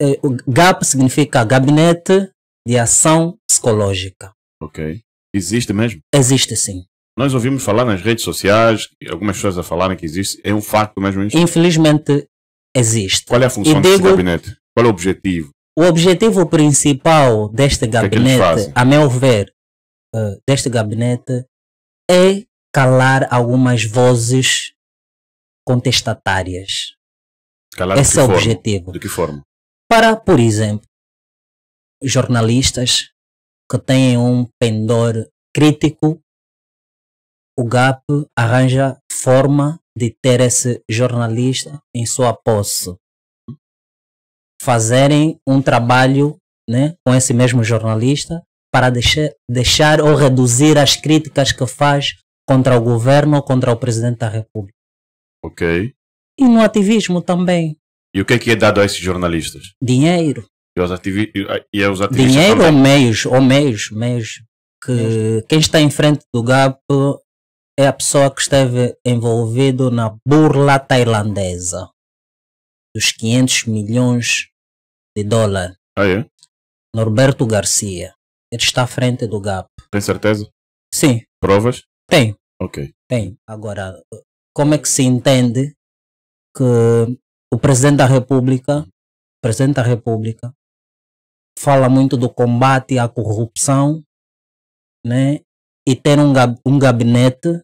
Eh, o GAP significa Gabinete de Ação Psicológica. Ok. Existe mesmo? Existe sim. Nós ouvimos falar nas redes sociais, algumas pessoas a falarem que existe. É um facto mesmo isso? Infelizmente, existe. Qual é a função e desse gabinete? Qual é o objetivo? O objetivo principal deste é gabinete, é a meu ver, uh, deste gabinete, é calar algumas vozes contestatárias. Calar Esse é o objetivo. De que forma? para, por exemplo, jornalistas que têm um pendor crítico, o GAP arranja forma de ter esse jornalista em sua posse. Fazerem um trabalho né, com esse mesmo jornalista para deixar, deixar ou reduzir as críticas que faz contra o governo ou contra o presidente da República. Ok. E no ativismo também. E o que é que é dado a esses jornalistas? Dinheiro. E aos, ativi e aos ativistas Dinheiro também. ou meios, ou meios, meios. Que meios. quem está em frente do GAP é a pessoa que esteve envolvido na burla tailandesa dos 500 milhões de dólares. Ah, é? Norberto Garcia. Ele está à frente do GAP. Tem certeza? Sim. Provas? Tem. Ok. Tem. Agora, como é que se entende que o presidente da República, presidente da República, fala muito do combate à corrupção, né? E ter um, um gabinete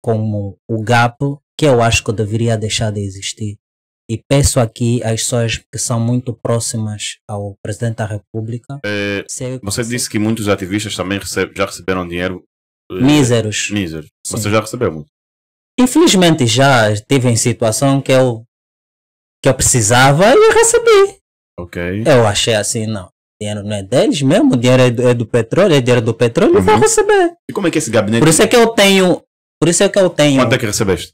como o GAP, que eu acho que deveria deixar de existir. E peço aqui às pessoas que são muito próximas ao Presidente da República. É, é você disse que muitos ativistas também recebe, já receberam dinheiro. Eh, míseros. É, míseros. Você já recebeu muito? Infelizmente já teve em situação que eu é que eu precisava e eu recebi. Ok. Eu achei assim, não. dinheiro não é deles mesmo, o dinheiro é do, é do petróleo, é dinheiro do petróleo, uhum. eu vou uhum. receber. E como é que é esse gabinete? Por isso é que eu tenho. Por isso é que eu tenho. Quanto é que recebeste?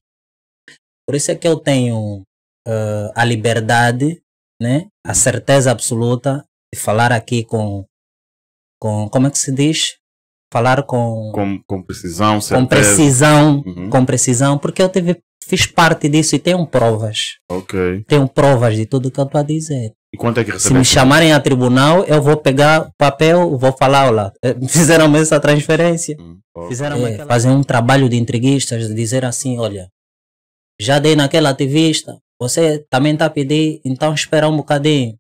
Por isso é que eu tenho uh, a liberdade, né? A certeza absoluta de falar aqui com. com como é que se diz? Falar com. Com, com precisão, certeza. Com precisão, uhum. com precisão, porque eu tive fiz parte disso e tenho provas. Ok. Tenho provas de tudo que eu estou a dizer. E quanto é que recebeu? Se me chamarem a tribunal, eu vou pegar papel, vou falar, olha, eh, fizeram essa transferência. Hum, fizeram é, aquela... Fazer um trabalho de entreguistas, dizer assim, olha, já dei naquela ativista, você também está a pedir, então espera um bocadinho.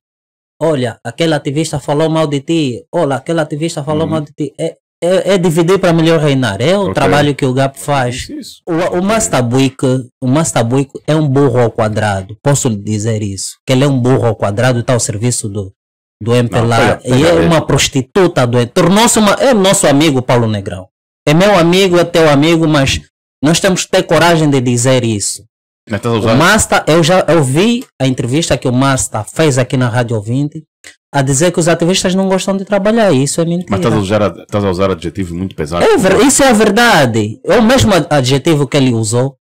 Olha, aquele ativista falou mal de ti. Olha, aquele ativista falou uhum. mal de ti. É, é, é dividir para melhor reinar. É o okay. trabalho que o GAP faz. O, o Mastabuica, o Mastabuica é um burro ao quadrado. Posso lhe dizer isso? Que ele é um burro ao quadrado e está ao serviço do, do MPLA. e é uma prostituta do Tornou-se uma. É nosso amigo Paulo Negrão. É meu amigo, é teu amigo, mas nós temos que ter coragem de dizer isso. Tá o Masta, eu já ouvi a entrevista que o Masta fez aqui na Rádio Ouvinte a dizer que os ativistas não gostam de trabalhar. Isso é mentira. Mas estás a usar, estás a usar adjetivo muito pesado. É ver, isso é a verdade. É o mesmo adjetivo que ele usou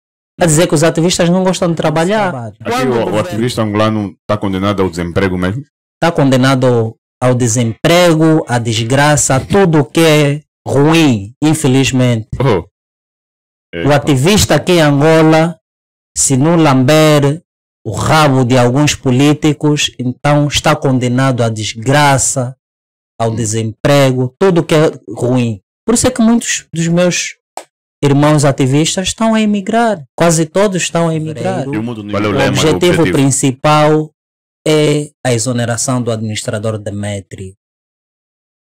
a dizer que os ativistas não gostam de trabalhar. Aqui o, o ativista angolano está condenado ao desemprego mesmo? Está condenado ao desemprego, à desgraça, a tudo o que é ruim, infelizmente. Oh. O ativista aqui em Angola se não lamber o rabo de alguns políticos, então está condenado à desgraça, ao desemprego, tudo que é ruim. Por isso é que muitos dos meus irmãos ativistas estão a emigrar. Quase todos estão a é emigrar. O, o objetivo principal é a exoneração do administrador Demetri.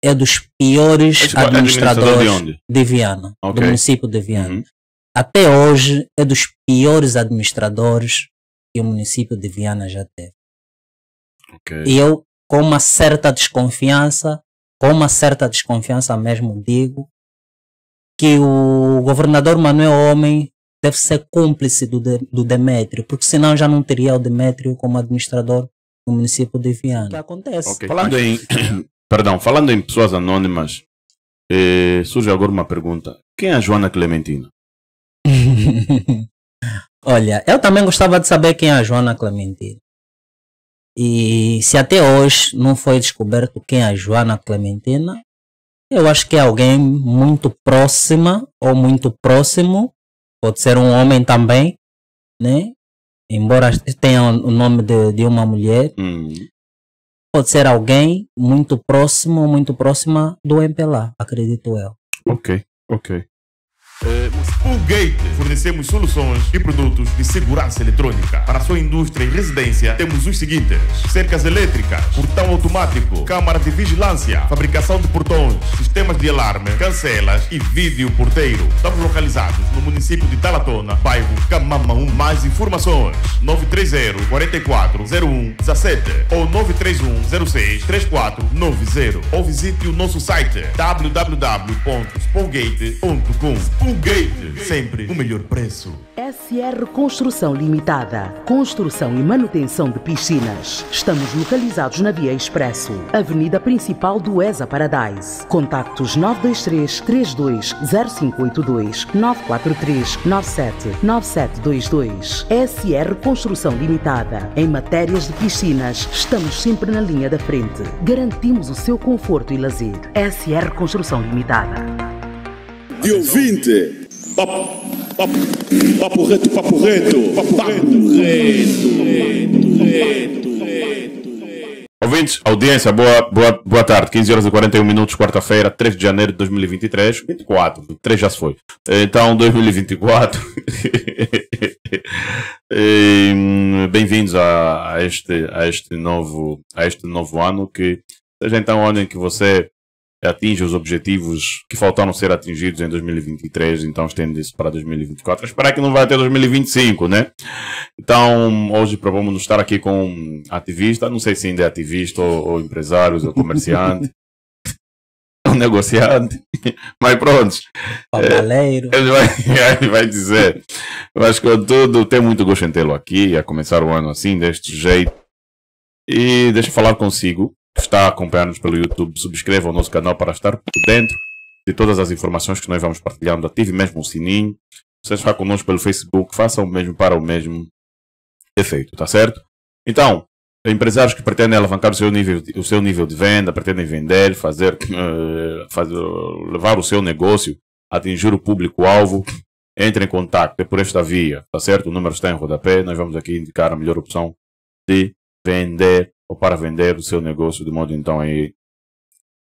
É dos piores Esse administradores administrador de, de, Viana, okay. do município de Viana. Uhum até hoje é dos piores administradores que o município de Viana já teve. Okay. E eu, com uma certa desconfiança, com uma certa desconfiança mesmo, digo que o governador Manuel Homem deve ser cúmplice do, de, do Demétrio, porque senão já não teria o Demétrio como administrador do município de Viana. O Que acontece. Okay. Falando em, perdão, falando em pessoas anônimas, eh, surge agora uma pergunta. Quem é a Joana Clementina? Olha, eu também gostava de saber quem é a Joana Clementina. E se até hoje não foi descoberto quem é a Joana Clementina, eu acho que é alguém muito próxima ou muito próximo, pode ser um homem também, né? Embora tenha o nome de, de uma mulher, hum. pode ser alguém muito próximo ou muito próxima do MPLA, acredito eu. Ok, ok. Eh, Pulgate. Fornecemos soluções e produtos de segurança eletrônica. Para sua indústria e residência, temos os seguintes: cercas elétricas, portão automático, câmara de vigilância, fabricação de portões, sistemas de alarme, cancelas e vídeo porteiro. Estamos localizados no município de Talatona, bairro Camama 1. Mais informações: 930 4401 17 ou 931 06 3490 ou visite o nosso site www.spongate.com. Spongate Sempre o melhor preço. SR Construção Limitada. Construção e manutenção de piscinas. Estamos localizados na Via Expresso, Avenida Principal do ESA Paradise. Contactos 923 320582 943 97 9722. SR Construção Limitada. Em matérias de piscinas, estamos sempre na linha da frente. Garantimos o seu conforto e lazer. SR Construção Limitada. De ouvinte Papo, papo, papo reto, papo reto, papo, papo reto, reto, reto, reto, Ouvintes, audiência, boa, boa, boa tarde. 15 horas e 41 minutos, quarta-feira, 3 de janeiro de 2023. 24, 3 já se foi. Então, 2024. Bem-vindos a, a, este, a, este novo, a este novo ano que seja então o ano em que você atinja os objetivos que faltaram ser atingidos em 2023, então estende isso para 2024. Esperar que não vai até 2025, né? Então, hoje propomos estar aqui com um ativista, não sei se ainda é ativista ou, ou empresários ou comerciante. ou negociante, mas pronto. Papaleiro. ele, vai, ele vai dizer. Mas, contudo, tem muito gosto em tê-lo aqui, a começar o ano assim, deste jeito. E deixa eu falar consigo que está a acompanhar-nos pelo YouTube, subscreva o nosso canal para estar por dentro de todas as informações que nós vamos partilhando. Ative mesmo o sininho. Você está connosco pelo Facebook, faça o mesmo para o mesmo efeito, tá certo? Então, empresários que pretendem alavancar o seu nível de, o seu nível de venda, pretendem vender, fazer, eh, fazer levar o seu negócio, atingir o público-alvo, entre em contato, é por esta via, tá certo? O número está em rodapé, nós vamos aqui indicar a melhor opção de vender ou para vender o seu negócio de modo então a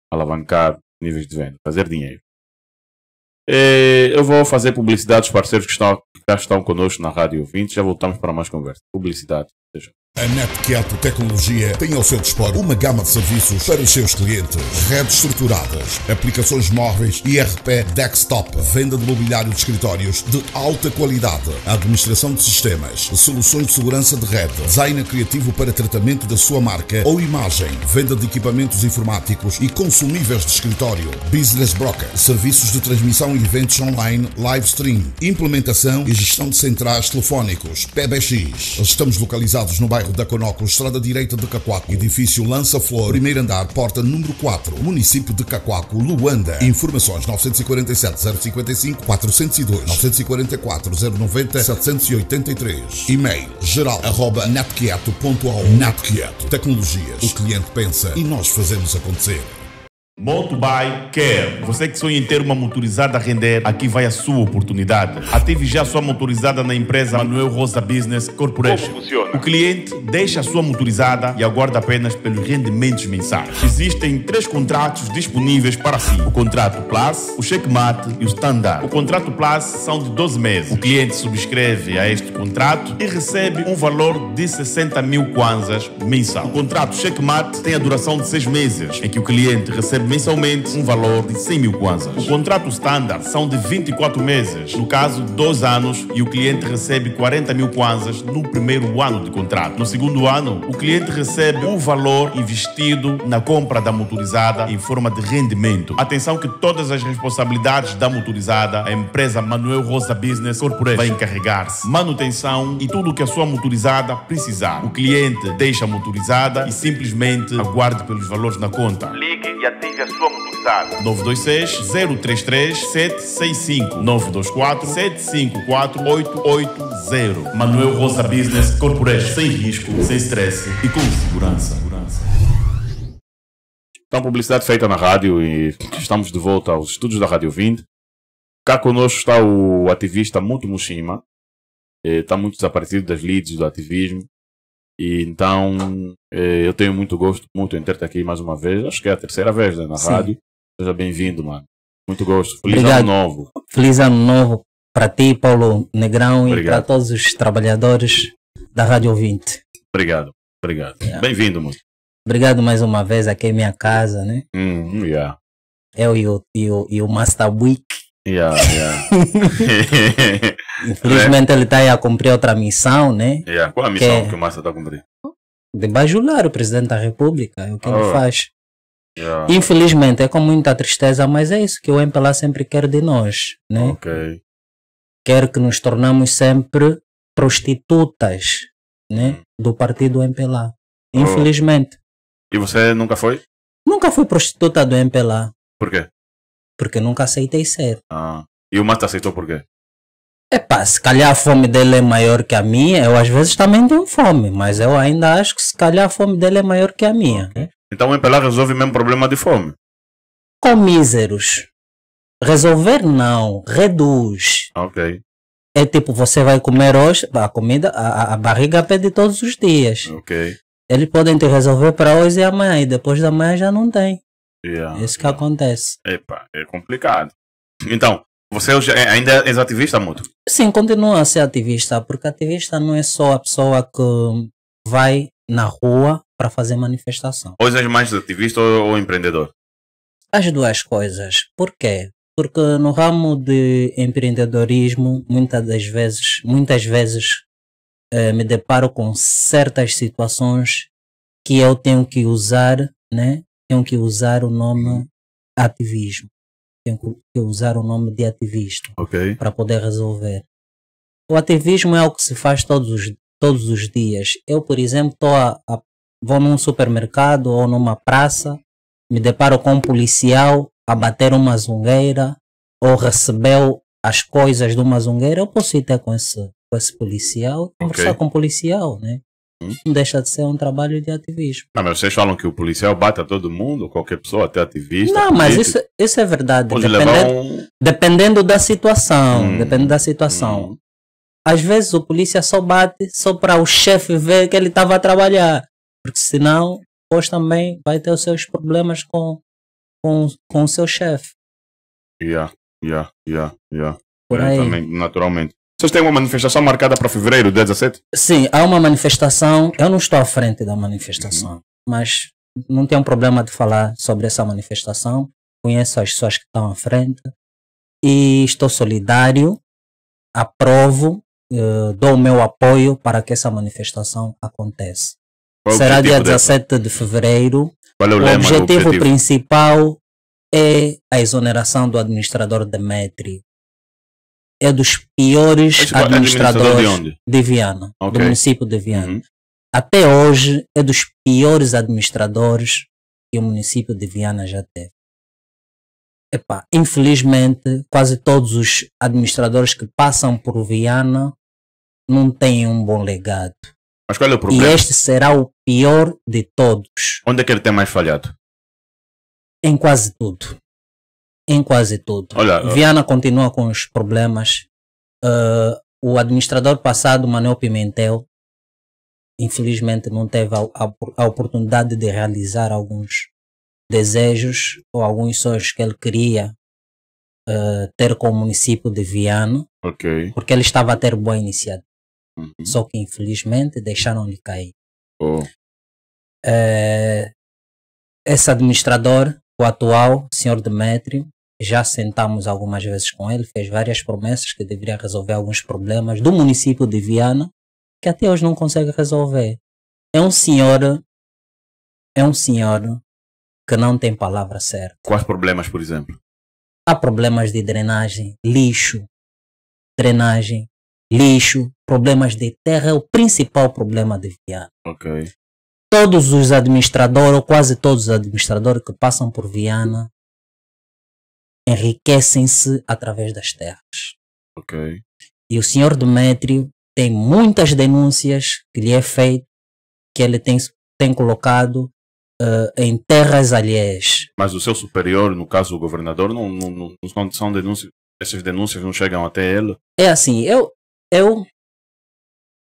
alavancar níveis de venda, fazer dinheiro. E eu vou fazer publicidade aos parceiros que, estão, que já estão conosco na Rádio 20. Já voltamos para mais conversa. Publicidade. Seja. A NetQuieto Tecnologia tem ao seu dispor uma gama de serviços para os seus clientes. Redes estruturadas, aplicações móveis, IRP desktop, venda de mobiliário de escritórios de alta qualidade, administração de sistemas, soluções de segurança de rede, design criativo para tratamento da sua marca ou imagem, venda de equipamentos informáticos e consumíveis de escritório, business broker, serviços de transmissão e eventos online, live stream, implementação e gestão de centrais telefónicos, PBX. Estamos localizados no bairro bairro da Conóculo, estrada direita de Cacoaco, edifício Lança Flor, primeiro andar, porta número 4, município de Cacoaco, Luanda. Informações 947-055-402-944-090-783. E-mail geral arroba Natquieto. Tecnologias. O cliente pensa e nós fazemos acontecer. Moto by Care. Você que sonha em ter uma motorizada a render, aqui vai a sua oportunidade. Ative já sua motorizada na empresa Manuel Rosa Business Corporation. Como funciona? O cliente deixa a sua motorizada e aguarda apenas pelos rendimentos mensais. Existem três contratos disponíveis para si: o contrato Plus, o Checkmate e o Standard. O contrato Plus são de 12 meses. O cliente subscreve a este contrato e recebe um valor de 60 mil kwanzas mensal. O contrato Checkmate tem a duração de seis meses, em que o cliente recebe mensalmente um valor de 100 mil kwanzas. O contrato estándar são de 24 meses, no caso, dois anos, e o cliente recebe 40 mil kwanzas no primeiro ano de contrato. No segundo ano, o cliente recebe o valor investido na compra da motorizada em forma de rendimento. Atenção que todas as responsabilidades da motorizada, a empresa Manuel Rosa Business Corporation vai encarregar-se. Manutenção e tudo o que a sua motorizada precisar. O cliente deixa a motorizada e simplesmente aguarde pelos valores na conta. Ligue e ative a sua motorizada. 926-033-765. 924-754-880. Manuel Rosa Business Corporation. Sem risco, sem estresse e com segurança. Então, publicidade feita na rádio e estamos de volta aos estúdios da Rádio 20. Cá conosco está o ativista Muto Mushima. Está muito desaparecido das leads do ativismo. E então eh, eu tenho muito gosto, muito em ter-te aqui mais uma vez. Acho que é a terceira vez né, na Sim. rádio. Seja bem-vindo, mano. Muito gosto. Feliz Obrigado. ano novo. Feliz ano novo para ti, Paulo Negrão, Obrigado. e para todos os trabalhadores da Rádio Ouvinte. Obrigado. Obrigado. Yeah. É. Bem-vindo, mano. Obrigado mais uma vez aqui em minha casa, né? Hum, yeah. Eu é e o, e o, e o Master Bui. Yeah, yeah. Infelizmente ele está a cumprir outra missão, né? Yeah. Qual a missão que, é que o Massa está a cumprir? De bajular o presidente da República, é o que oh. ele faz. Yeah. Infelizmente, é com muita tristeza, mas é isso que o MPLA sempre quer de nós, né? Okay. Quer que nos tornamos sempre prostitutas, né? Hum. Do partido MPLA. Oh. Infelizmente. Oh. E você nunca foi? Nunca fui prostituta do MPLA. Por quê? Porque nunca aceitei ser. Ah. E o Mato aceitou por quê? Epá, se calhar a fome dele é maior que a minha, eu às vezes também tenho fome, mas eu ainda acho que se calhar a fome dele é maior que a minha. Então o Impelá resolve mesmo problema de fome? Com míseros. Resolver não, reduz. Ok. É tipo, você vai comer hoje, a comida, a, a barriga pede todos os dias. Ok. Eles podem te resolver para hoje e amanhã, e depois da manhã já não tem. Yeah, é Isso que yeah. acontece. Epa, é complicado. Então, você é é, ainda é ativista, muito Sim, continua a ser ativista, porque ativista não é só a pessoa que vai na rua para fazer manifestação. Hoje é mais ativista ou, ou empreendedor? As duas coisas. Por quê? Porque no ramo de empreendedorismo, muitas das vezes, muitas vezes eh, me deparo com certas situações que eu tenho que usar né, tenho que usar o nome ativismo. Tenho que usar o nome de ativista okay. para poder resolver. O ativismo é o que se faz todos os, todos os dias. Eu, por exemplo, tô a, a, vou num supermercado ou numa praça, me deparo com um policial a bater uma zungueira ou recebeu as coisas de uma zungueira, eu posso ir até com esse, com esse policial, conversar okay. com o policial, né? Hum? Não deixa de ser um trabalho de ativismo. Não, mas vocês falam que o policial bate a todo mundo, qualquer pessoa, até ativista. Não, mas isso, isso é verdade. dependendo, um... dependendo da situação. Hum. Dependendo da situação. Hum. Às vezes o polícia só bate só para o chefe ver que ele estava a trabalhar. Porque senão, depois também vai ter os seus problemas com, com, com o seu chefe. Yeah, yeah, yeah, yeah. Por aí. Também, naturalmente. Vocês têm uma manifestação marcada para fevereiro, 17? Sim, há uma manifestação. Eu não estou à frente da manifestação, uhum. mas não tenho problema de falar sobre essa manifestação. Conheço as pessoas que estão à frente e estou solidário, aprovo, eh, dou o meu apoio para que essa manifestação aconteça. É Será dia 17 dessa? de fevereiro. Qual é o, o lema, objetivo, objetivo principal é a exoneração do administrador Demetri é dos piores tipo, administradores de, de, Viana, okay. do município de Viana. Uhum. Até hoje é dos piores administradores que o município de Viana já teve. Epá, infelizmente, quase todos os administradores que passam por Viana não têm um bom legado. Mas qual é o problema? E este será o pior de todos. Onde é que ele tem mais falhado? Em quase tudo em quase tudo. Olha, Viana eh, continua com os problemas. Uh, o administrador passado, Manuel Pimentel, infelizmente não teve a, a, a, oportunidade de realizar alguns desejos ou alguns sonhos que ele queria uh, ter com o município de Viana, okay. porque ele estava a ter boa iniciativa. Uhum. Só que infelizmente deixaram-lhe cair. Oh. Uh, esse administrador, o atual, senhor Demétrio, já sentamos algumas vezes com ele, fez várias promessas que deveria resolver alguns problemas do município de Viana, que até hoje não consegue resolver. É um senhor, é um senhor que não tem palavra certa. Quais problemas, por exemplo? Há problemas de drenagem, lixo, drenagem, lixo, problemas de terra, é o principal problema de Viana. Ok. Todos os administradores, ou quase todos os administradores que passam por Viana, enriquecem-se através das terras. Ok. E o senhor Demétrio tem muitas denúncias que lhe é feito, que ele tem, tem colocado uh, em terras alheias. Mas o seu superior, no caso o governador, não, não, não, não são denúncias, essas denúncias não chegam até ele? É assim, eu, eu,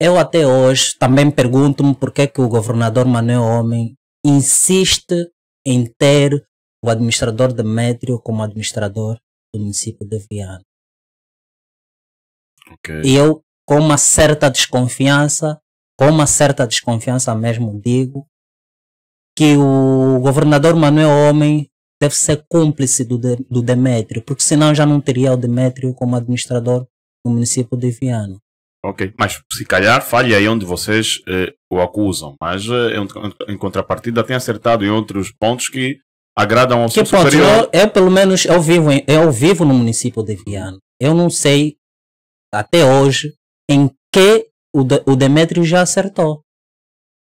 eu até hoje também pergunto-me por que, é que o governador Manuel Homem insiste em ter o administrador Demétrio como administrador do município de Viana. Okay. E eu, com uma certa desconfiança, com uma certa desconfiança mesmo digo, que o governador Manuel Homem deve ser cúmplice do, de, do Demétrio, porque senão já não teria o Demétrio como administrador do município de Viana. Ok, mas se calhar falha aí onde vocês eh, o acusam, mas eh, em, em, contrapartida tem acertado em outros pontos que agradam um que seu pronto, Eu, eu, pelo menos eu vivo, em, eu é vivo no município de Viana. Eu não sei até hoje em que o, de, o Demetrio já acertou.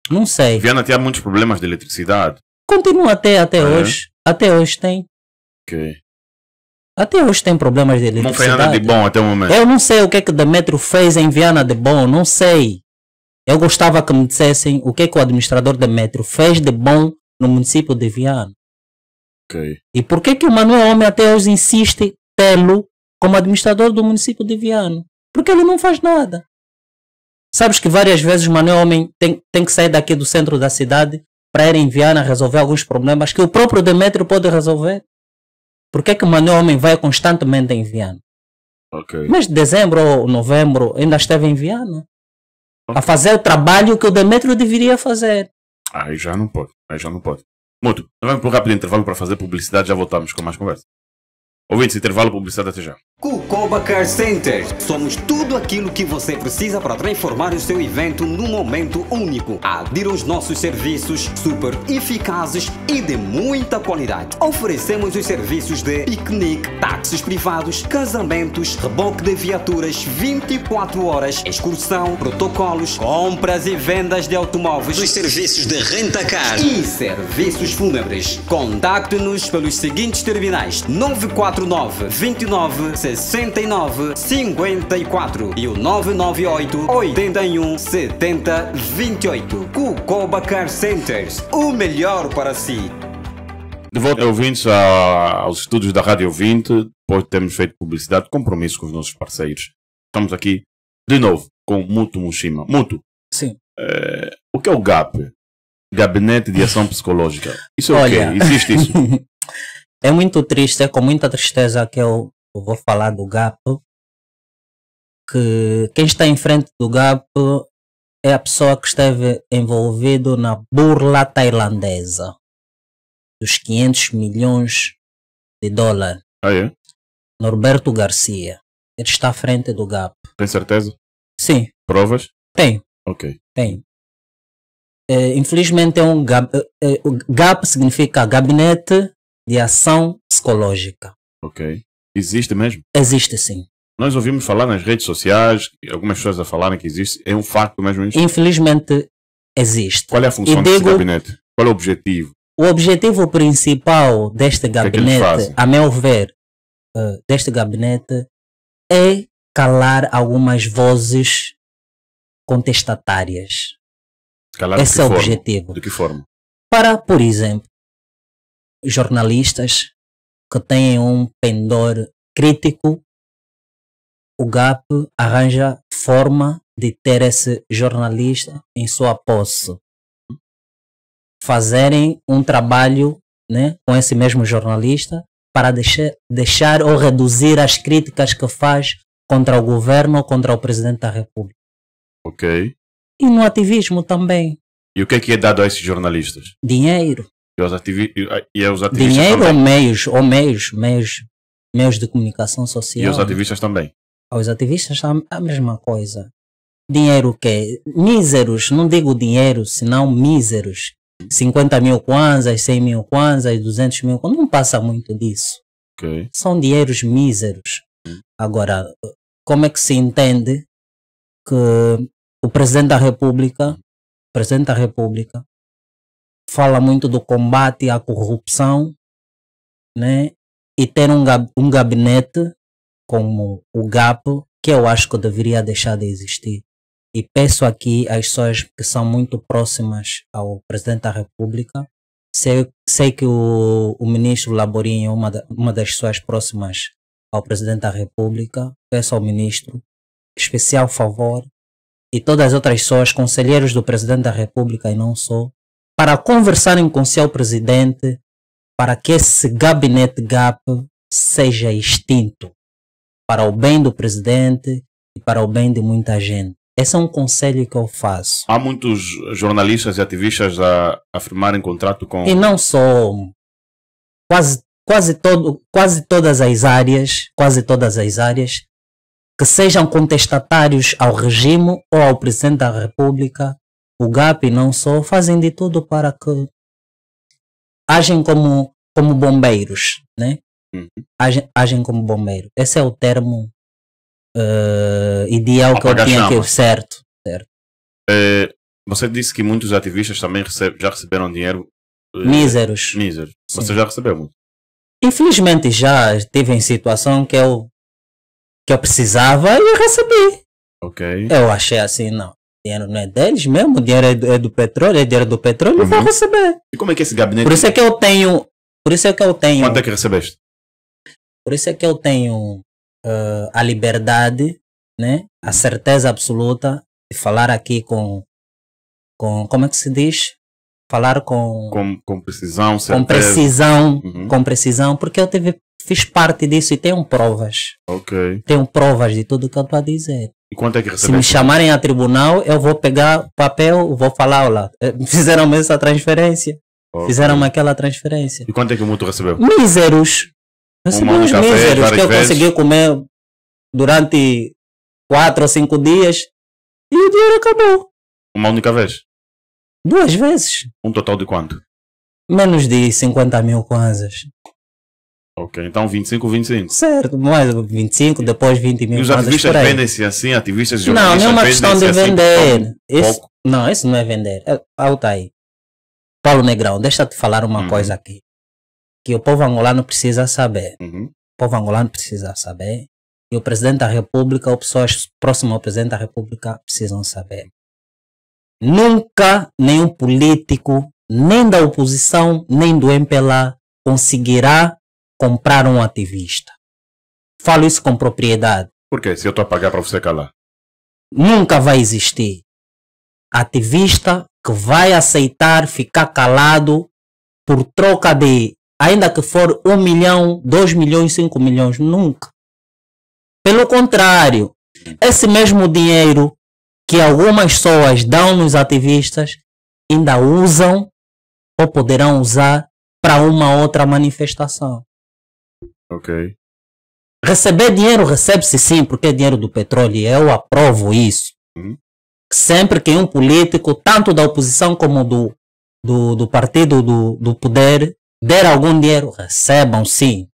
Não sei. Viana tinha muitos problemas de eletricidade. Continua até, até é. hoje. Até hoje tem. Ok. Até hoje tem problemas de eletricidade. Não fez nada de bom até o momento. Eu não sei o que é que o Demetrio fez em Viana de bom, não sei. Eu gostava que me dissessem o que é que o administrador Demetrio fez de bom no município de Viana. Okay. E por que que o Manuel Homem até hoje insiste tê-lo como administrador do município de Viano? Porque ele não faz nada. Sabes que várias vezes o Manuel Homem tem, tem que sair daqui do centro da cidade para ir em Viana resolver alguns problemas que o próprio Demetrio pode resolver. Por que que o Manuel Homem vai constantemente em Viana? Okay. Mas de dezembro ou novembro ainda esteve em Viana. Okay. A fazer o trabalho que o Demetrio deveria fazer. Aí já não pode. Aí já não pode. Muito. Vamos para um rápido intervalo para fazer publicidade, já voltamos com mais conversa. Ouvintes, intervalo, publicidade até já. Cucoba Car Center. Somos tudo aquilo que você precisa para transformar o seu evento num momento único. Adiram os nossos serviços super eficazes e de muita qualidade. Oferecemos os serviços de piquenique, táxis privados, casamentos, reboque de viaturas 24 horas, excursão, protocolos, compras e vendas de automóveis, os serviços de car e serviços fúnebres. Contacte-nos pelos seguintes terminais: 949 29 69 54 e o 998 81 70 28. Cucoba Car Centers, o melhor para si. De volta, eh, ouvintes, aos estúdios da Rádio 20, depois de termos feito publicidade, compromisso com os nossos parceiros. Estamos aqui de novo com Muto Mushima. Muto, Sim. É, o que é o GAP? Gabinete de Ação Psicológica. Isso é Olha, o quê? Existe isso? é muito triste, é com muita tristeza que eu eu vou falar do GAP, que quem está em frente do GAP é a pessoa que esteve envolvido na burla tailandesa dos 500 milhões de dólares. Ah, é? Norberto Garcia. Ele está à frente do GAP. Tem certeza? Sim. Provas? Tem. Ok. Tem. É, infelizmente é um GAP. É, é, o GAP significa Gabinete de Ação Psicológica. Ok. Existe mesmo? Existe sim. Nós ouvimos falar nas redes sociais, algumas pessoas a falarem que existe, é um facto mesmo isso? Infelizmente, existe. Qual é a função e desse digo, gabinete? Qual é o objetivo? O objetivo principal deste é gabinete, é a meu ver, uh, deste gabinete, é calar algumas vozes contestatárias. Calar Esse é o objetivo. De que forma? Para, por exemplo, jornalistas, que têm um pendor crítico, o GAP arranja forma de ter esse jornalista em sua posse. Fazerem um trabalho né, com esse mesmo jornalista para deixar, deixar ou reduzir as críticas que faz contra o governo ou contra o presidente da República. Ok. E no ativismo também. E o que é que é dado a esses jornalistas? Dinheiro. E, os ativi e os ativistas Dinheiro também. ou meios, ou meios, meios, meios de comunicação social. E os ativistas também. Aos ah, ativistas a mesma coisa. Dinheiro que míseros, não digo dinheiro, senão míseros. 50 mil kwanzas, 100 mil kwanzas, 200 mil kwanzas, não passa muito disso. Okay. São dinheiros míseros. Agora, como é que se entende que o Presidente da República, Presidente da República, fala muito do combate à corrupção, né? E ter um, um gabinete como o GAP, que eu acho que deveria deixar de existir. E peço aqui às pessoas que são muito próximas ao Presidente da República. Sei, sei que o, o ministro Laborinho é uma, da, uma das pessoas próximas ao Presidente da República. Peço ao ministro especial favor e todas as outras pessoas, conselheiros do Presidente da República e não só, para conversarem com seu presidente para que esse gabinete GAP seja extinto, para o bem do presidente e para o bem de muita gente. Esse é um conselho que eu faço. Há muitos jornalistas e ativistas a, a firmarem contrato com. E não só. Quase, quase, todo, quase todas as áreas, quase todas as áreas, que sejam contestatários ao regime ou ao presidente da República, o GAP não só fazem de tudo para que agem como, como bombeiros, né? Uhum. Agem, agem como bombeiros. Esse é o termo uh, ideal Apaga que eu tinha aqui, certo? certo. É, você disse que muitos ativistas também já receberam dinheiro eh, míseros. Míseros. Você já recebeu muito? Infelizmente já tive em situação que eu que eu precisava e eu recebi. Ok. Eu achei assim, não dinheiro não é deles mesmo, o dinheiro é do, é do petróleo, é dinheiro do petróleo, uhum. não receber. E como é que é esse gabinete? Por isso é que eu tenho. Por isso é que eu tenho. Quanto é que recebeste? Por isso é que eu tenho uh, a liberdade, né? A certeza absoluta de falar aqui com. com como é que se diz? Falar com. Com, com precisão, certeza. Com precisão, uhum. com precisão, porque eu tive, fiz parte disso e tenho provas. Ok. Tenho provas de tudo que eu estou a dizer. E quanto é que recebeu? Se me chamarem a tribunal, eu vou pegar papel, vou falar, olha, eh, fizeram essa transferência. Okay. Fizeram aquela transferência. E quanto é que o mútuo recebeu? Míseros. Recebi uns míseros que eu vezes. consegui comer durante quatro ou cinco dias e o dinheiro acabou. Uma única vez? Duas vezes. Um total de quanto? Menos de 50 mil kwanzas. Ok, então 25, 25. Certo, mais é 25, depois 20 mil. E os ativistas vendem-se assim, ativistas jornalistas Não, não é uma questão de assim vender. Assim, isso, não, isso não é vender. É, Paulo Negrão, deixa te falar uma uhum. coisa aqui. Que o povo angolano precisa saber. Uhum. O povo angolano precisa saber. E o presidente da República, ou pessoas próximas ao presidente da República, precisam saber. Nunca nenhum político, nem da oposição, nem do MPLA, conseguirá comprar um ativista. Falo isso com propriedade. Por quê? Se eu estou a pagar para você calar. Nunca vai existir ativista que vai aceitar ficar calado por troca de, ainda que for um milhão, dois milhões, cinco milhões, nunca. Pelo contrário, esse mesmo dinheiro que algumas pessoas dão nos ativistas ainda usam ou poderão usar para uma outra manifestação. Ok. Receber dinheiro recebe-se sim, porque é dinheiro do petróleo, e eu aprovo isso. Uhum. Sempre que um político, tanto da oposição como do, do, do partido do, do poder, der algum dinheiro, recebam sim.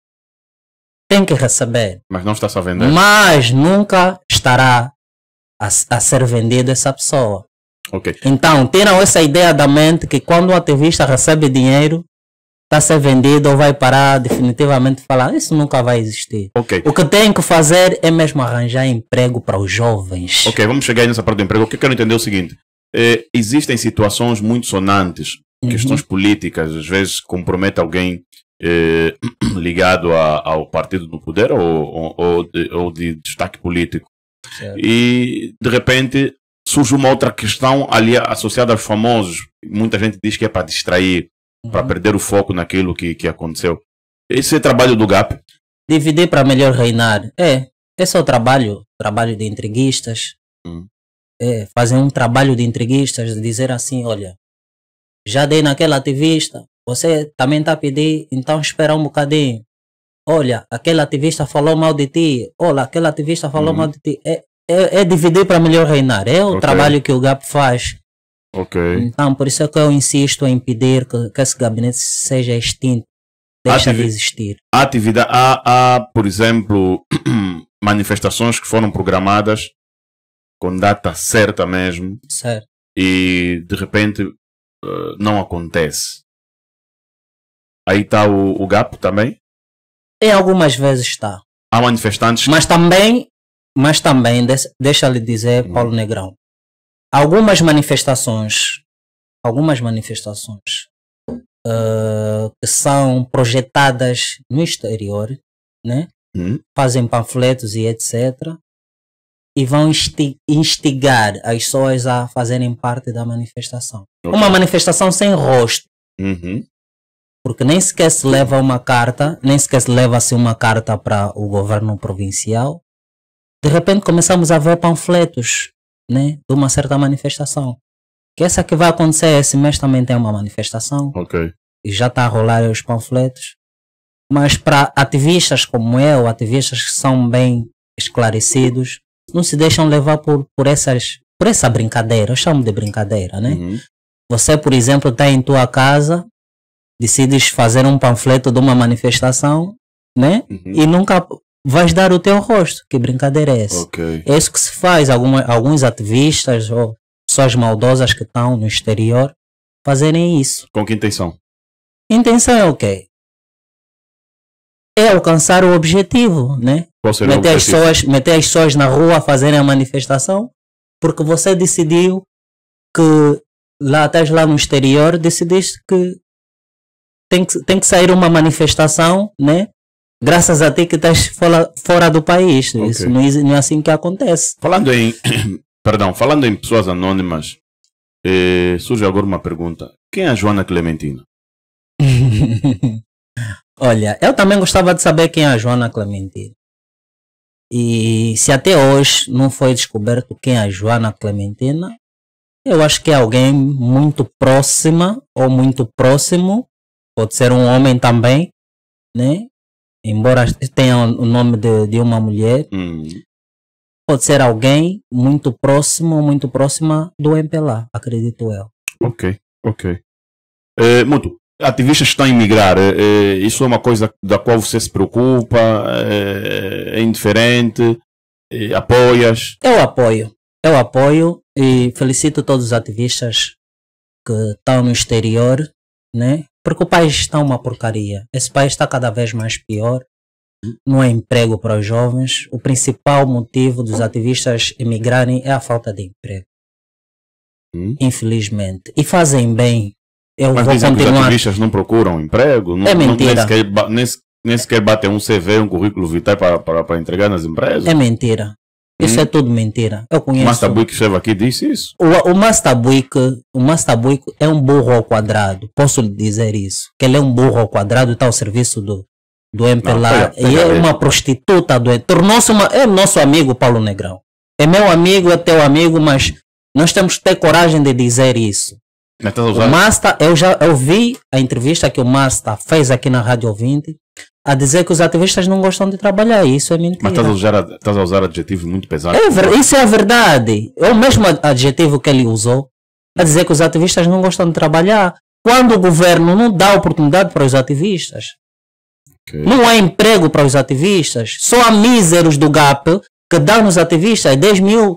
Tem que receber. Mas não está só vendendo. Mas nunca estará a, a ser vendida essa pessoa. Então, tiram essa ideia da mente que quando um ativista recebe dinheiro, está a ser vendido ou vai parar definitivamente falar, isso nunca vai existir. Okay. O que tem que fazer é mesmo arranjar emprego para os jovens. Ok, vamos chegar aí nessa parte do emprego. O que eu quero entender é o seguinte: eh, existem situações muito sonantes, uhum. questões políticas, às vezes compromete alguém eh, ligado a, ao partido do poder ou, ou, ou, de, ou de, destaque político. Certo. E de repente surge uma outra questão ali associada aos famosos. Muita gente diz que é para distrair uhum. para perder o foco naquilo que, que aconteceu. Esse é trabalho do GAP. Dividir para melhor reinar. É, esse é o trabalho, trabalho de entreguistas. Uhum. É, fazer um trabalho de entreguistas, de dizer assim, olha, já dei naquela ativista, você também está a pedir, então espera um bocadinho. Olha, aquele ativista falou mal de ti, olha, aquele ativista falou uhum. mal de ti. É, é, é dividir para melhor reinar. É o okay. trabalho que o GAP faz. Ok. Então, por isso é que eu insisto em pedir que, que esse gabinete seja extinto, deixa Ativi de existir. A atividade, há, há, por exemplo, manifestações que foram programadas com data certa mesmo. Certo. E de repente eh, não acontece. Aí está o, o gap também? Em é, algumas vezes está. Há manifestantes. Mas também, mas também, deixa-lhe dizer, Paulo Negrão, algumas manifestações, algumas manifestações uh, que são projetadas no exterior, né? Hum. Fazem panfletos e etc. E vão instigar as pessoas a fazerem parte da manifestação. Okay. Uma manifestação sem rosto. Uhum. Porque nem sequer se leva uma carta, nem sequer se leva-se assim, uma carta para o governo provincial. De repente começamos a ver panfletos né, de uma certa manifestação. Que essa que vai acontecer esse mês também tem uma manifestação. Ok. E já está a rolar os panfletos. Mas para ativistas como eu, ativistas que são bem esclarecidos, não se deixam levar por, por, essas, por essa brincadeira. Eu chamo de brincadeira, né? Uhum. Você, por exemplo, está em tua casa, decides fazer um panfleto de uma manifestação, né? Uhum. E nunca vais dar o teu rosto. Que brincadeira é essa? Okay. É isso que se faz. Alguma, alguns ativistas ou pessoas maldosas que estão no exterior fazerem isso. Com que intenção? Intenção é o quê? É alcançar o objetivo, né? Qual seria meter, o objetivo? As pessoas, meter as pessoas na rua a fazerem a manifestação porque você decidiu que lá atrás, lá no exterior, decidiste que tem que, tem que sair uma manifestação, né? graças a ti que estás fora, fora do país. Okay. Isso não, é, não, é assim que acontece. Falando em, perdão, falando em pessoas anônimas, eh, surge agora uma pergunta. Quem é a Joana Clementina? Olha, eu também gostava de saber quem é a Joana Clementina. E se até hoje não foi descoberto quem é a Joana Clementina, eu acho que é alguém muito próxima ou muito próximo, pode ser um homem também, né? Embora tenha o nome de, de uma mulher, hum. pode ser alguém muito próximo ou muito próxima do MPLA, acredito eu. Ok, ok. É, muito. Ativistas estão a emigrar. É, é, isso é uma coisa da qual você se preocupa? é, é indiferente? apoias? Eu apoio. Eu apoio e felicito todos os ativistas que estão no exterior, né? Porque o país está uma porcaria. Esse país está cada vez mais pior. Não há emprego para os jovens. O principal motivo dos ativistas emigrarem é a falta de emprego. Hum? Infelizmente. E fazem bem. Eu Mas vou dizem continuar. que os ativistas não procuram emprego? Não, é mentira. Não, nem, sequer, nem, nem sequer batem um CV, um currículo vital para entregar nas empresas? É mentira. Isso hum. é tudo mentira. Eu conheço. O Buick chega aqui disse isso. O, o Buick, o Mastabuik é um burro ao quadrado. Posso lhe dizer isso. Que ele é um burro ao quadrado, está ao serviço do, do MPLA. e é uma prostituta do Tornou-se uma. É nosso amigo Paulo Negrão. É meu amigo, é teu amigo, mas nós temos que ter coragem de dizer isso. O Masta, eu já eu vi a entrevista que o Masta fez aqui na Rádio Ouvinte a dizer que os ativistas não gostam de trabalhar. Isso é mentira. Mas estás a usar, estás a usar adjetivo muito pesado. É ver, isso é a verdade. É o mesmo adjetivo que ele usou. A dizer que os ativistas não gostam de trabalhar. Quando o governo não dá oportunidade para os ativistas. Okay. Não há emprego para os ativistas. Só há míseros do GAP que dão nos ativistas 10 mil,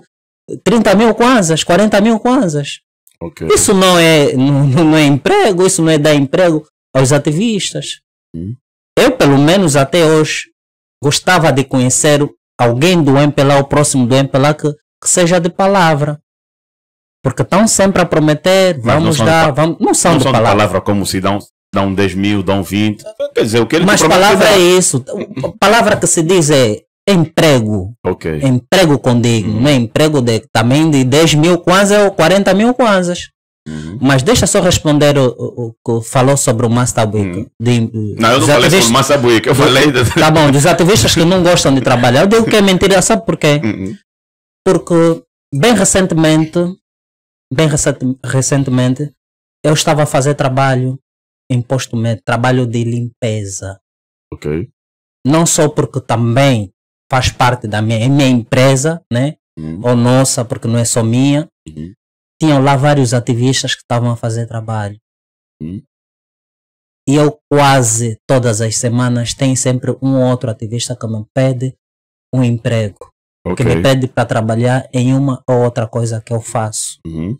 30 mil kwanzas, 40 mil kwanzas. Okay. Isso não é, não, não é emprego, isso não é dar emprego aos ativistas. Hum? Eu, pelo menos até hoje, gostava de conhecer alguém do MPLA o próximo do MPLA que, que seja de palavra. Porque estão sempre a prometer, Mas vamos dar, de, vamos, não são, não são palavra. de palavra como se dão, dão 10 mil, dão 20. Quer dizer, o que ele Mas palavra é, é isso. A palavra que se diz é emprego. Okay. Emprego condigno, uhum. não é emprego de, também de 10 mil kwanzas ou 40 mil kwanzas. Uhum. Mas deixa só responder o, o, que falou sobre o massa Uhum. De, não, eu não falei sobre o Buick, eu falei. tá bom, dos ativistas que não gostam de trabalhar. Eu digo que é mentira, sabe porquê? Uhum. Porque bem recentemente, bem recentemente, eu estava a fazer trabalho em posto médico, trabalho de limpeza. Ok. Não só porque também faz parte da minha, é minha empresa, né? Uhum. Ou nossa, porque não é só minha tinham lá vários ativistas que estavam a fazer trabalho. Hum. E eu quase todas as semanas tem sempre um outro ativista que me pede um emprego. Okay. Que me pede para trabalhar em uma ou outra coisa que eu faço. Uhum.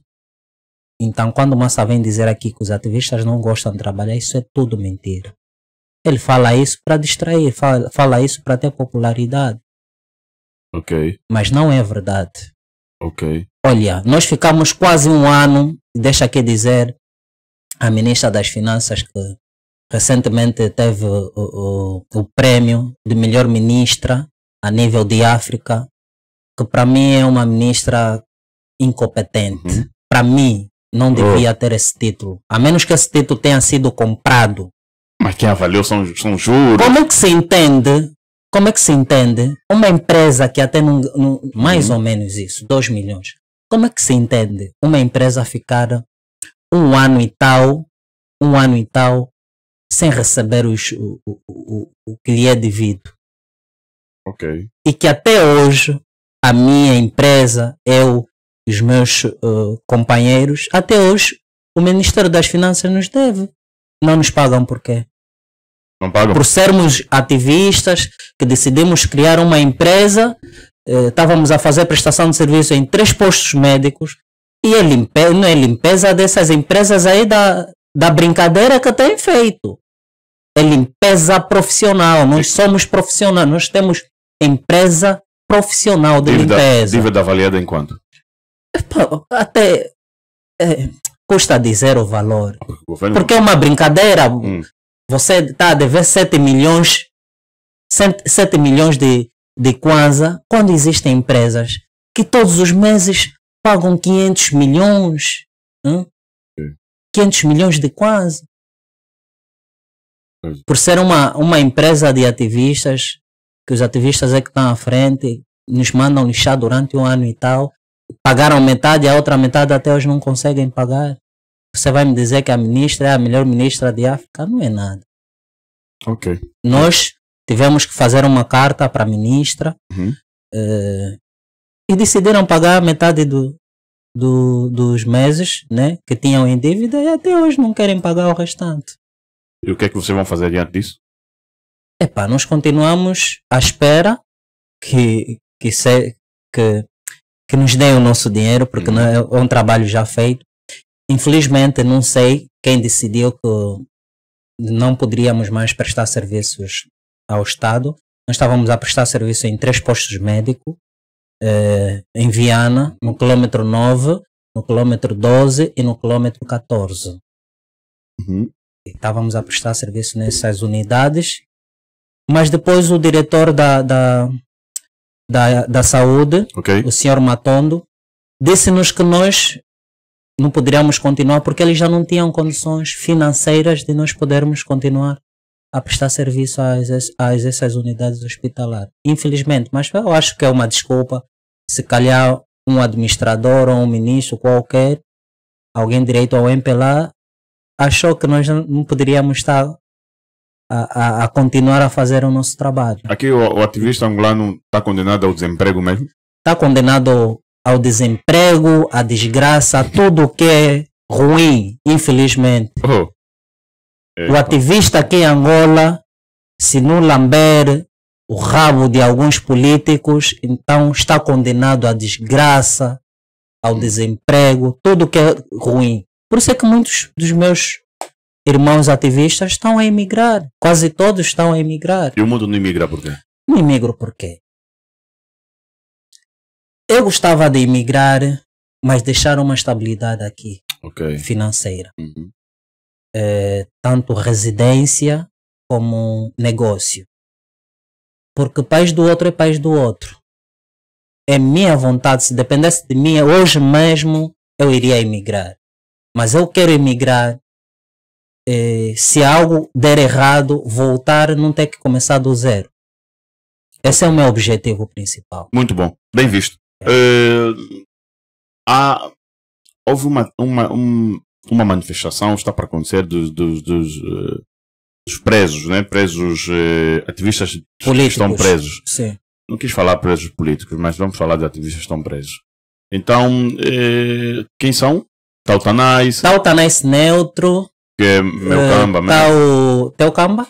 Então, quando o Massa vem dizer aqui que os ativistas não gostam de trabalhar, isso é tudo mentira. Ele fala isso para distrair, fala, fala isso para ter popularidade. Ok. Mas não é verdade. Ok. Olha, nós ficamos quase um ano, deixa aqui dizer, a ministra das Finanças, que recentemente teve o, o, o prêmio de melhor ministra a nível de África, que para mim é uma ministra incompetente. Uhum. Para mim, não devia ter esse título. A menos que esse título tenha sido comprado. Mas quem avaliou são, são juros. Como é que se entende? Como é que se entende uma empresa que até num, num, mais uhum. ou menos isso, 2 milhões, como é que se entende uma empresa ficar um ano e tal, um ano e tal, sem receber os, o, o, o, o que lhe é devido? Ok. E que até hoje a minha empresa, eu, os meus uh, companheiros, até hoje o Ministério das Finanças nos deve. Não nos pagam por quê? Não pagam. Por sermos ativistas que decidimos criar uma empresa estávamos eh, a fazer prestação de serviço em três postos médicos e a limpeza, não é limpeza dessas empresas aí da, da brincadeira que têm feito. É limpeza profissional. Nós somos profissionais, nós temos empresa profissional de dívida, limpeza. Dívida avaliada em quanto? Até é, custa dizer o valor. O Porque é uma brincadeira. Hum. Você está a dever 7 milhões, 7 milhões de, de quase quando existem empresas que todos os meses pagam 500 milhões? Hum? 500 milhões de quase Por ser uma, uma empresa de ativistas, que os ativistas é que estão à frente, nos mandam lixar durante um ano e tal, pagaram metade, a outra metade até hoje não conseguem pagar. Você vai me dizer que a ministra é a melhor ministra de África? Não é nada. Ok. Nós Tivemos que fazer uma carta para a ministra uhum. Eh, e decidiram pagar metade do, do, dos meses né, que tinham em dívida e até hoje não querem pagar o restante. E o que é que vocês vão fazer diante disso? Epá, nós continuamos à espera que, que, se, que, que nos deem o nosso dinheiro, porque uhum. é, é um trabalho já feito. Infelizmente, não sei quem decidiu que não poderíamos mais prestar serviços ao Estado. Nós estávamos a prestar serviço em três postos médicos, eh, em Viana, no quilômetro 9, no quilômetro 12 e no quilômetro 14. Uhum. Estávamos a prestar serviço nessas unidades, mas depois o diretor da, da, da, da saúde, okay. o senhor Matondo, disse-nos que nós não poderíamos continuar porque eles já não tinham condições financeiras de nós podermos continuar a prestar serviço às, às essas unidades hospitalares. Infelizmente, mas eu acho que é uma desculpa. Se calhar um administrador ou um ministro qualquer, alguém direito ao MPLA, achou que nós não poderíamos estar a, a, a continuar a fazer o nosso trabalho. Aqui o, o ativista angolano está condenado ao desemprego mesmo? Está condenado ao desemprego, à desgraça, a tudo que é ruim, infelizmente. Oh. É, o então. ativista aqui em Angola, se não lamber o rabo de alguns políticos, então está condenado à desgraça, ao hum. desemprego, tudo que é ruim. Por isso é que muitos dos meus irmãos ativistas estão a emigrar. Quase todos estão a emigrar. E o mundo não emigra por quê? Não imigro por quê? Eu gostava de emigrar, mas deixar uma estabilidade aqui okay. financeira. Uhum. Eh, tanto residência como negócio. Porque país do outro é país do outro. É minha vontade, se dependesse de mim, hoje mesmo eu iria emigrar. Mas eu quero emigrar. Eh, se algo der errado, voltar, não ter que começar do zero. Esse é o meu objetivo principal. Muito bom, bem visto. É. Uh, há, houve uma, uma, um, uma manifestação está para acontecer dos, dos, dos, eh, dos presos, né? presos eh, ativistas Políticos. que estão presos. Sim. Não quis falar presos políticos, mas vamos falar de ativistas que estão presos. Então, eh, quem são? Tautanais. Tautanais Neutro. Que é meu uh, mesmo. Tau, teu camba?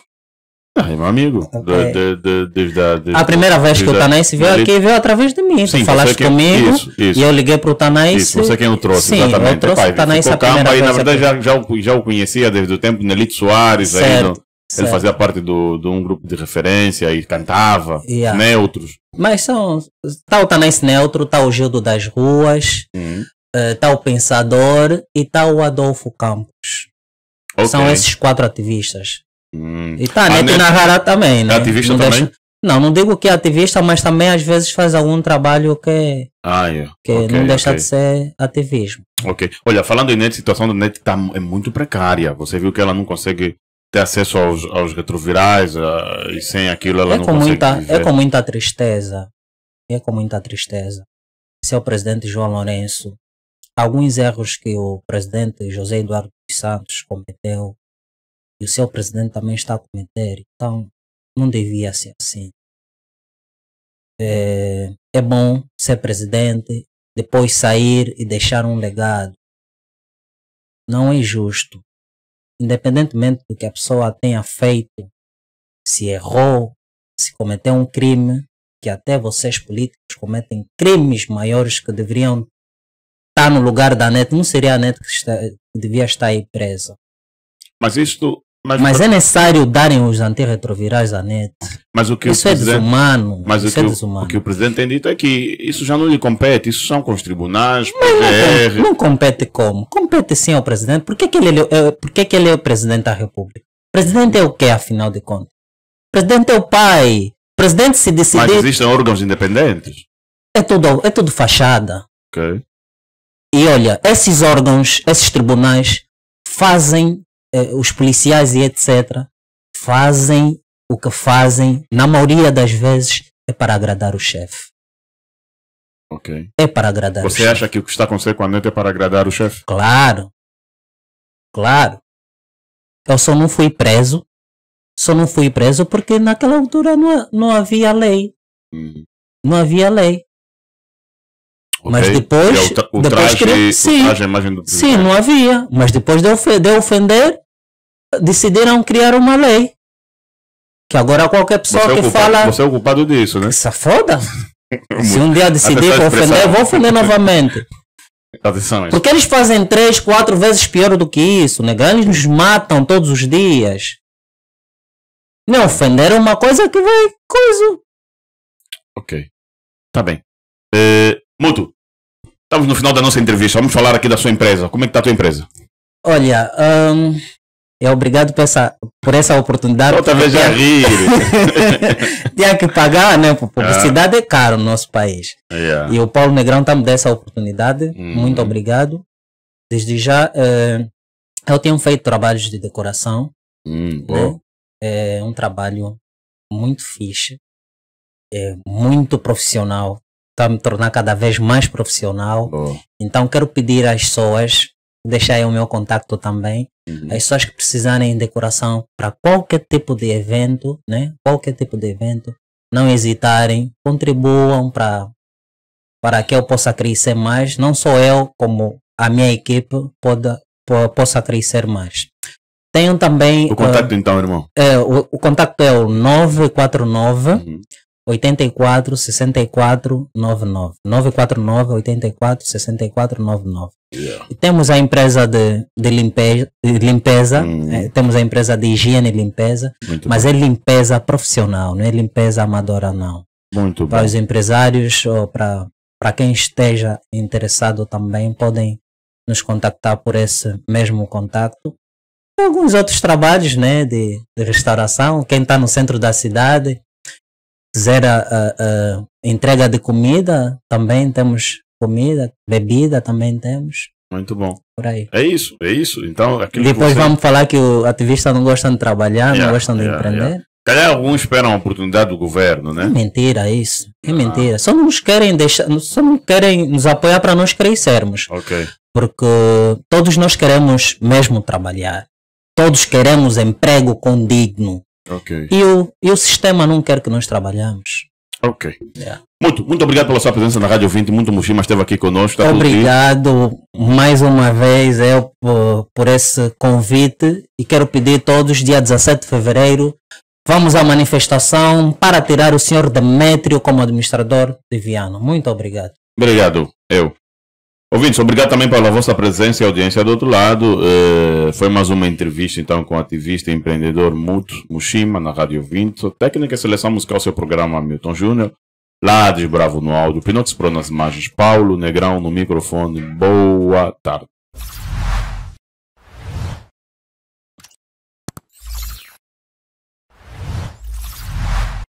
Ai, ah, meu amigo, é. de, de, de, de, a primeira vez que o Tanais veio aqui veio através de mim. Sim, tu falaste quem, é comigo isso, isso, e eu liguei para o Tanais. Isso, você quem é o trouxe, sim, exatamente. Eu trouxe Pai, o Tanais a primeira vez. E, na verdade já, já, já o conhecia desde o tempo Nelito Soares, certo, aí, certo. ele fazia parte do, de um grupo de referência e cantava, yeah. neutros. Mas são. Tá o Tanense neutro, está o Gildo das Ruas, hum. Uh, eh, o Pensador e está o Adolfo Campos. Okay. São esses quatro ativistas. Hum. E tá, a ah, Neto, né? Neto Narrará também, né? É ativista não também? Deixa... Não, não digo que é ativista, mas também às vezes faz algum trabalho que, é- ah, yeah. É. que okay, não deixa okay. de ser ativismo. Ok. Olha, falando em net, a situação da net tá, é muito precária. Você viu que ela não consegue ter acesso aos, aos retrovirais a, e sem aquilo ela é não com consegue. Muita, é viver. é com muita tristeza. É com muita tristeza. Esse é o presidente João Lourenço. Alguns erros que o presidente José Eduardo dos Santos cometeu o seu presidente também está a cometer. Então, não devia ser assim. É, é bom ser presidente, depois sair e deixar um legado. Não é justo. Independentemente do que a pessoa tenha feito, se errou, se cometeu um crime, que até vocês políticos cometem crimes maiores que deveriam estar no lugar da net, não seria a net que, está, que devia estar aí presa. Mas isto mas, mas pra... é necessário darem os antirretrovirais à net. Mas o que isso o é desumano. Mas isso o, que é desumano. O, que o presidente tem dito é que isso já não lhe compete, isso são com os tribunais, mas não, não, compete como? Compete sim ao presidente. Por que, que, ele, é, é por que, que ele é o presidente da República? Presidente é o que, afinal de contas? Presidente é o pai. Presidente se decide. Mas existem órgãos independentes? É tudo, é tudo fachada. Ok. E olha, esses órgãos, esses tribunais, fazem eh, os policiais e etc., fazem o que fazem, na maioria das vezes, é para agradar o chefe. Ok. É para agradar Você o acha que o que está acontecendo com a neta é para agradar o chefe? Claro. Claro. Eu só não fui preso. Só não fui preso porque naquela altura não, não havia lei. Hum. Não havia lei. Okay. Mas é depois. o, tra o depois traje, que... sim, o traje, a imagem do presidente. Sim, não havia. Mas depois de, of de ofender, decidiram criar uma lei. Que agora qualquer pessoa é que fala. Você é o culpado disso, né? Se é foda. Se um dia decidir que ofender, vou ofender novamente. Atenção, Porque eles fazem três, quatro vezes pior do que isso, né? Eles nos matam todos os dias. Não ofenderam é uma coisa que vai. coisa. Ok. Tá bem. É, eh, Muto, estamos no final da nossa entrevista. Vamos falar aqui da sua empresa. Como é que está a tua empresa? Olha, é obrigado por essa, por essa oportunidade. Outra né? vez já rir. Tinha que pagar, né? Publicidade yeah. É. é caro no nosso país. Yeah. É. E o Paulo Negrão está me dando essa oportunidade. Mm. Muito obrigado. Desde já, é, eu tenho feito trabalhos de decoração. Mm. Né? É um trabalho muito fixe. É muito profissional. Está me tornar cada vez mais profissional. Então, quero pedir às pessoas, deixar aí o meu contato também Uhum. As pessoas que precisarem de decoração para qualquer tipo de evento, né? Qualquer tipo de evento, não hesitarem, contribuam para para que eu possa crescer mais, não só eu, como a minha equipe po, possa crescer mais. Tenho também... O contacto uh, então, irmão. É, o, o contacto é o 949 uhum. 84 64 99 949 84 64 99 yeah. e temos a empresa de, de limpeza, de limpeza hum. é, temos a empresa de higiene e limpeza Muito mas bom. é limpeza profissional não é limpeza amadora não Muito para bom. os empresários ou para para quem esteja interessado também podem nos contactar por esse mesmo contato alguns outros trabalhos né de, de restauração quem está no centro da cidade quiser a, a, a, entrega de comida, também temos comida, bebida também temos. Muito bom. Por aí. É isso, é isso. Então, Depois você... vamos falar que o ativista não gosta de trabalhar, yeah, não gosta yeah, de empreender. Yeah. Calhar alguns esperam a oportunidade do governo, né? É mentira isso. É ah. mentira. Só não nos querem deixar, só não querem nos apoiar para nós crescermos. Ok. Porque todos nós queremos mesmo trabalhar. Todos queremos emprego condigno. Okay. E, o, e o sistema não quer que nós trabalhamos. Ok. Yeah. Muito, muito obrigado pela sua presença na Rádio 20. Muito Mushima esteve aqui conosco. Tá obrigado mais uma vez eu é, por, por esse convite e quero pedir todos, dia 17 de fevereiro, Vamos à manifestação para tirar o senhor Demétrio como administrador de Viano. Muito obrigado. Obrigado, eu. Ouvintes, obrigado também pela vossa presença e audiência do outro lado. Uh, foi mais uma entrevista então com o ativista e empreendedor Muto Mushima na Rádio 20. Técnica e seleção musical, seu programa Milton Júnior. Lades Bravo no áudio, Pinotes Pro nas imagens, Paulo Negrão no microfone. Boa tarde.